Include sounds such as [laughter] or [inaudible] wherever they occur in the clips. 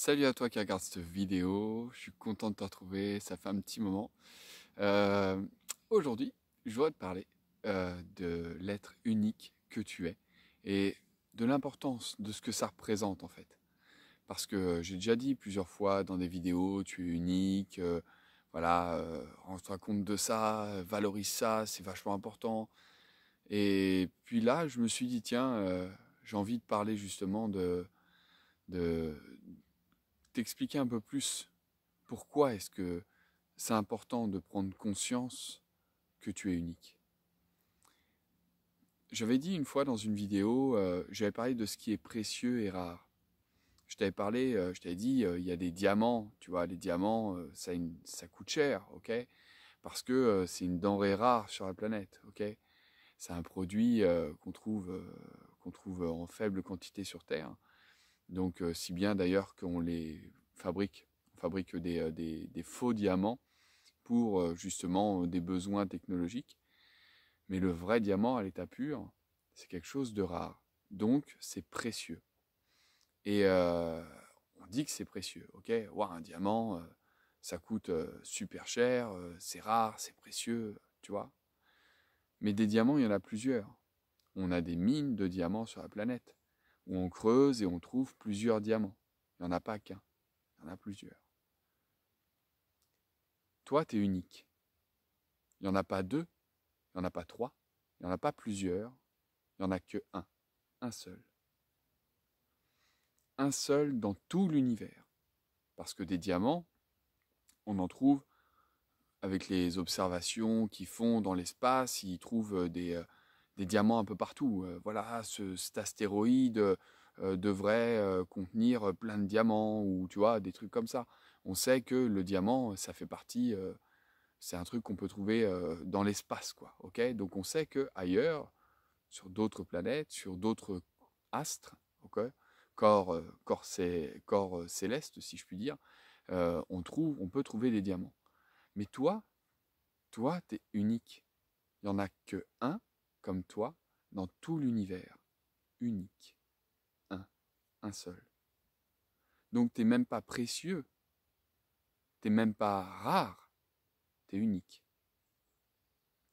Salut à toi qui regarde cette vidéo, je suis content de te retrouver, ça fait un petit moment. Euh, aujourd'hui, je voudrais te parler euh, de l'être unique que tu es et de l'importance de ce que ça représente en fait. Parce que euh, j'ai déjà dit plusieurs fois dans des vidéos, tu es unique, voilà, rends-toi compte de ça, valorise ça, c'est vachement important. Et puis là, je me suis dit, tiens, j'ai envie de parler justement de, de, Expliquer un peu plus pourquoi est-ce que c'est important de prendre conscience que tu es unique. J'avais dit une fois dans une vidéo, euh, j'avais parlé de ce qui est précieux et rare. Je t'avais parlé, euh, je t'avais dit, euh, il y a des diamants, tu vois, les diamants, ça, une, ça, coûte cher, ok Parce que c'est une denrée rare sur la planète, ok C'est un produit qu'on trouve, qu'on trouve en faible quantité sur Terre. Donc, si bien d'ailleurs qu'on les fabrique. On fabrique des, euh, faux diamants pour euh, justement euh, des besoins technologiques. Mais le vrai diamant à l'état pur, c'est quelque chose de rare. Donc, c'est précieux. Et on dit que c'est précieux, ok un diamant, ça coûte super cher, c'est rare, c'est précieux, tu vois Mais des diamants, il y en a plusieurs. On a des mines de diamants sur la planète, où on creuse et on trouve plusieurs diamants. Il n'y en a pas qu'un. Il y en a plusieurs. Toi, tu es unique. Il n'y en a pas deux, il n'y en a pas trois, il n'y en a pas plusieurs, il n'y en a que un, un seul. Un seul dans tout l'univers. Parce que des diamants, on en trouve avec les observations qu'ils font dans l'espace, ils trouvent euh, euh, des, diamants un peu partout. Euh, voilà, ce, cet astéroïde euh, devrait euh, contenir plein de diamants ou tu vois des trucs comme ça. On sait que le diamant, ça fait partie, euh, c'est un truc qu'on peut trouver dans l'espace, quoi. Ok, donc on sait que ailleurs, sur d'autres planètes, sur d'autres astres, ok, corps, corps, corps céleste, si je puis dire, on trouve, on peut trouver des diamants. Mais toi, toi, tu es unique. Il n'y en a que un comme toi dans tout l'univers. Unique seul. Donc t'es même pas précieux, t'es même pas rare, t'es unique.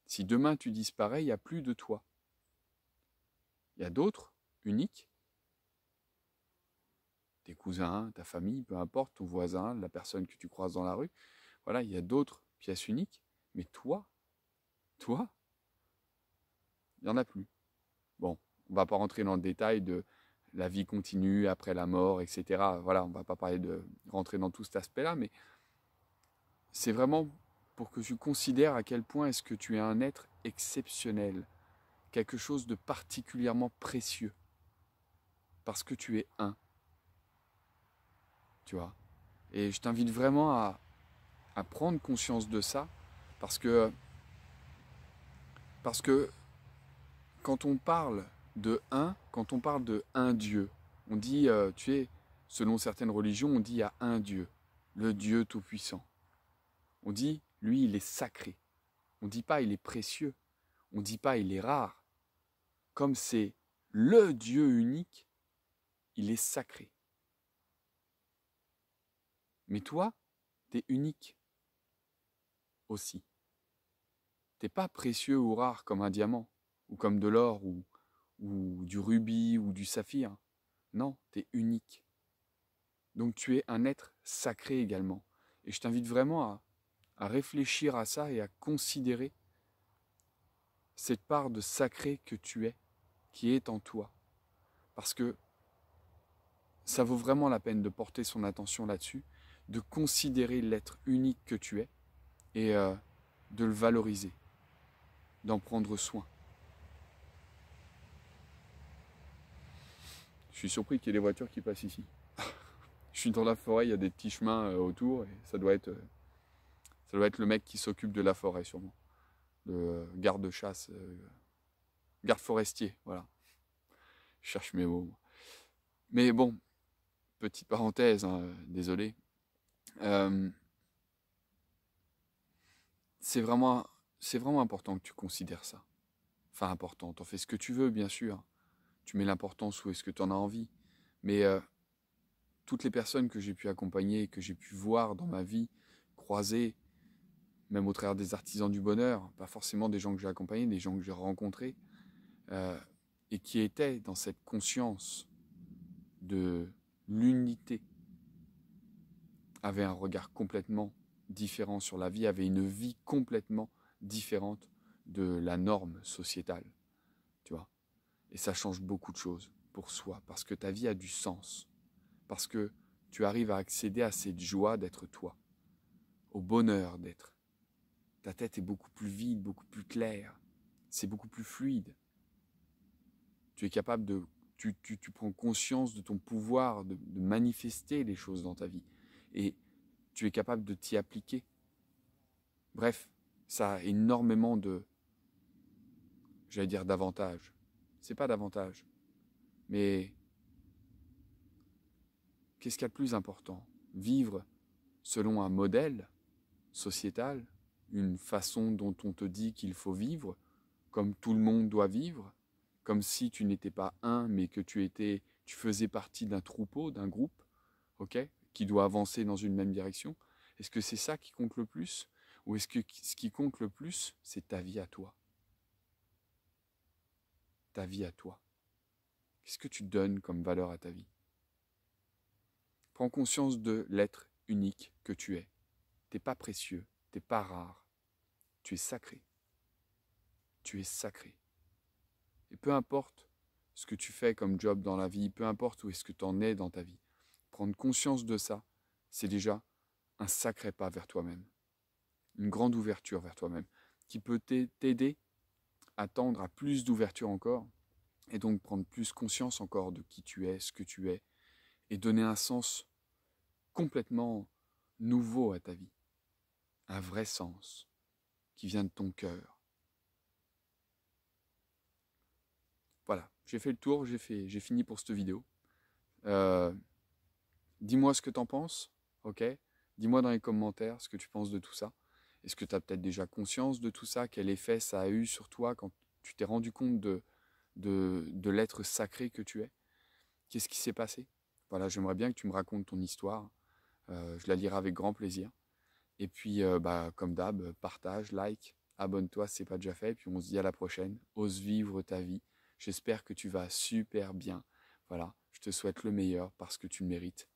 Si demain tu disparais, il n'y a plus de toi. Il y a d'autres, uniques, tes cousins, ta famille, peu importe, ton voisin, la personne que tu croises dans la rue. Voilà, il y a d'autres pièces uniques, mais toi, toi, il n'y en a plus. Bon, on ne va pas rentrer dans le détail de la vie continue après la mort, etc. Voilà, on ne va pas parler de rentrer dans tout cet aspect-là, mais c'est vraiment pour que tu considères à quel point est-ce que tu es un être exceptionnel, quelque chose de particulièrement précieux, parce que tu es un. Tu vois Et je t'invite vraiment à, prendre conscience de ça, parce que, parce que quand on parle de un, quand on parle de un Dieu, on dit, euh, tu es, selon certaines religions, on dit à un Dieu, le Dieu Tout-Puissant. On dit, lui, il est sacré. On ne dit pas, il est précieux. On ne dit pas, il est rare. Comme c'est le Dieu unique, il est sacré. Mais toi, tu es unique aussi. Tu n'es pas précieux ou rare comme un diamant, ou comme de l'or, ou ou du rubis ou du saphir. Non, tu es unique. Donc tu es un être sacré également. Et je t'invite vraiment à, réfléchir à ça et à considérer cette part de sacré que tu es, qui est en toi. Parce que ça vaut vraiment la peine de porter son attention là-dessus, de considérer l'être unique que tu es et euh, de le valoriser, d'en prendre soin. Je suis surpris qu'il y ait des voitures qui passent ici. [laughs] je suis dans la forêt, il y a des petits chemins euh, autour et ça doit être, euh, ça doit être le mec qui s'occupe de la forêt sûrement. Le euh, garde-chasse, de garde forestier, voilà. Je cherche mes mots. Mais bon, petite parenthèse, hein, désolé. c'est vraiment, c'est vraiment important que tu considères ça. Enfin important, t'en fais ce que tu veux bien sûr tu mets l'importance où est-ce que tu en as envie. Mais euh, toutes les personnes que j'ai pu accompagner, que j'ai pu voir dans ma vie, croiser, même au travers des artisans du bonheur, pas forcément des gens que j'ai accompagnés, des gens que j'ai rencontrés, euh, et qui étaient dans cette conscience de l'unité, avaient un regard complètement différent sur la vie, avaient une vie complètement différente de la norme sociétale. Et ça change beaucoup de choses pour soi, parce que ta vie a du sens, parce que tu arrives à accéder à cette joie d'être toi, au bonheur d'être. Ta tête est beaucoup plus vide, beaucoup plus claire, c'est beaucoup plus fluide. Tu es capable de... Tu, prends conscience de ton pouvoir de, manifester les choses dans ta vie. Et tu es capable de t'y appliquer. Bref, ça a énormément de, j'allais dire, davantage c'est pas davantage. Mais qu'est-ce qu'il y a de plus important Vivre selon un modèle sociétal, une façon dont on te dit qu'il faut vivre, comme tout le monde doit vivre, comme si tu n'étais pas un, mais que tu étais, tu faisais partie d'un troupeau, d'un groupe, ok, qui doit avancer dans une même direction. Est-ce que c'est ça qui compte le plus, ou est-ce que ce qui compte le plus, c'est ta vie à toi ta vie à toi Qu'est-ce que tu donnes comme valeur à ta vie Prends conscience de l'être unique que tu es. T'es pas précieux, t'es pas rare. Tu es sacré. Tu es sacré. Et peu importe ce que tu fais comme job dans la vie, peu importe où est-ce que tu en es dans ta vie, prendre conscience de ça, c'est déjà un sacré pas vers toi-même. Une grande ouverture vers toi-même qui peut t'aider attendre à plus d'ouverture encore, et donc prendre plus conscience encore de qui tu es, ce que tu es, et donner un sens complètement nouveau à ta vie, un vrai sens qui vient de ton cœur. Voilà, j'ai fait le tour, j'ai fini pour cette vidéo. Euh, dis-moi ce que tu en penses, ok Dis-moi dans les commentaires ce que tu penses de tout ça. Est-ce que tu as peut-être déjà conscience de tout ça Quel effet ça a eu sur toi quand tu t'es rendu compte de, de, l'être sacré que tu es Qu'est-ce qui s'est passé Voilà, j'aimerais bien que tu me racontes ton histoire. Euh, je la lirai avec grand plaisir. Et puis, euh, bah, comme d'hab, partage, like, abonne-toi si ce n'est pas déjà fait. Et puis, on se dit à la prochaine. Ose vivre ta vie. J'espère que tu vas super bien. Voilà, je te souhaite le meilleur parce que tu le mérites.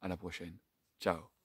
À la prochaine. Ciao